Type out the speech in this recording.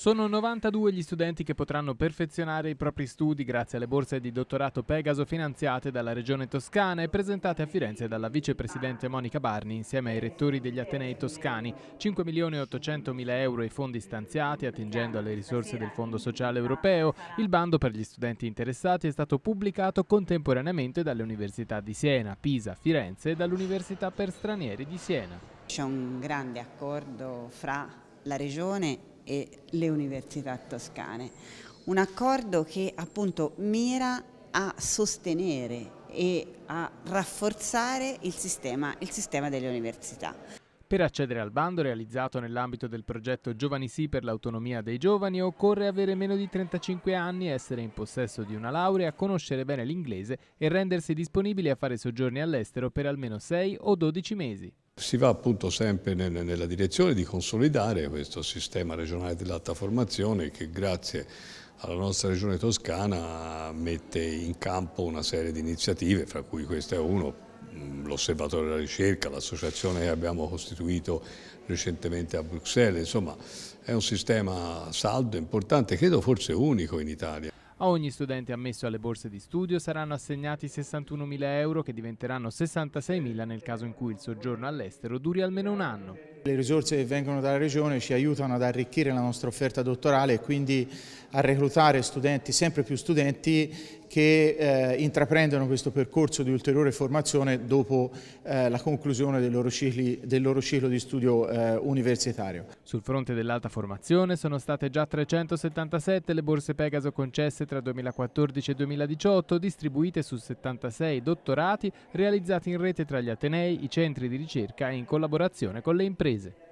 Sono 92 gli studenti che potranno perfezionare i propri studi grazie alle borse di dottorato Pegaso finanziate dalla Regione Toscana e presentate a Firenze dalla vicepresidente Monica Barni insieme ai rettori degli Atenei toscani. 5 milioni e 800 mila euro i fondi stanziati attingendo alle risorse del Fondo Sociale Europeo. Il bando per gli studenti interessati è stato pubblicato contemporaneamente dalle università di Siena, Pisa, Firenze e dall'Università per Stranieri di Siena. C'è un grande accordo fra la Regione e le università toscane. Un accordo che appunto mira a sostenere e a rafforzare il sistema, il sistema delle università. Per accedere al bando realizzato nell'ambito del progetto Giovani sì per l'autonomia dei giovani occorre avere meno di 35 anni, essere in possesso di una laurea, conoscere bene l'inglese e rendersi disponibili a fare soggiorni all'estero per almeno 6 o 12 mesi. Si va appunto sempre nella direzione di consolidare questo sistema regionale dell'alta formazione che grazie alla nostra regione toscana mette in campo una serie di iniziative, fra cui questa è uno, l'osservatorio della ricerca, l'associazione che abbiamo costituito recentemente a Bruxelles, insomma è un sistema saldo, importante, credo forse unico in Italia. A ogni studente ammesso alle borse di studio saranno assegnati 61.000 euro che diventeranno 66.000 nel caso in cui il soggiorno all'estero duri almeno un anno. Le risorse che vengono dalla Regione ci aiutano ad arricchire la nostra offerta dottorale e quindi a reclutare studenti, sempre più studenti che eh, intraprendono questo percorso di ulteriore formazione dopo eh, la conclusione del loro, cicli, del loro ciclo di studio eh, universitario. Sul fronte dell'alta formazione sono state già 377 le borse Pegaso concesse tra 2014 e 2018, distribuite su 76 dottorati realizzati in rete tra gli Atenei, i centri di ricerca e in collaborazione con le imprese.